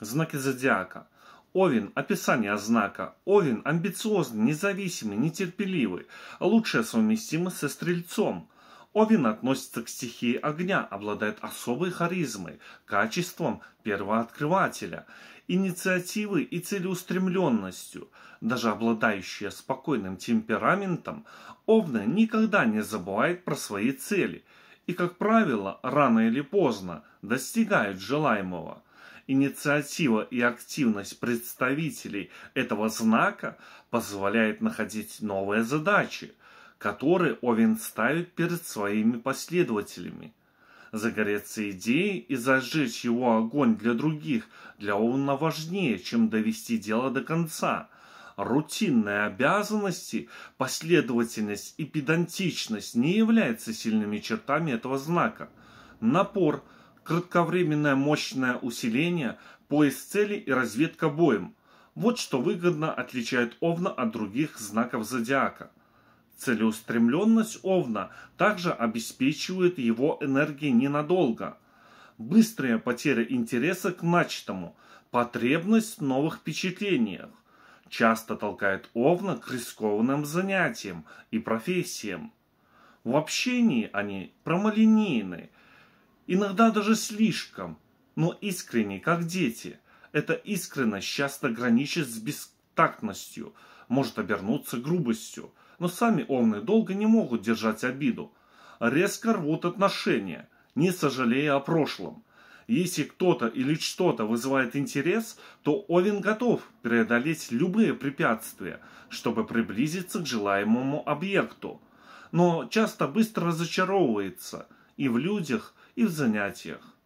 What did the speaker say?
Знаки зодиака. Овен – описание знака. Овен – амбициозный, независимый, нетерпеливый. Лучшее совместимо со стрельцом. Овен относится к стихии огня, обладает особой харизмой, качеством первооткрывателя, инициативой и целеустремленностью. Даже обладающие спокойным темпераментом, Овны никогда не забывает про свои цели и, как правило, рано или поздно достигает желаемого – Инициатива и активность представителей этого знака позволяет находить новые задачи, которые Овен ставит перед своими последователями. Загореться идеей и зажечь его огонь для других для Овна важнее, чем довести дело до конца – рутинные обязанности, последовательность и педантичность не являются сильными чертами этого знака. Напор – кратковременное мощное усиление, поиск цели и разведка боем. Вот что выгодно отличает Овна от других знаков зодиака. Целеустремленность Овна также обеспечивает его энергии ненадолго. Быстрая потеря интереса к начатому, потребность в новых впечатлениях часто толкает Овна к рискованным занятиям и профессиям. В общении они прямолинейны – иногда даже слишком, но искренне, как дети. Эта искренность часто граничит с бестактностью, может обернуться грубостью, но сами овны долго не могут держать обиду. Резко рвут отношения, не сожалея о прошлом. Если кто-то или что-то вызывает интерес, то Овен готов преодолеть любые препятствия, чтобы приблизиться к желаемому объекту. Но часто быстро разочаровывается – и в людях, и в занятиях.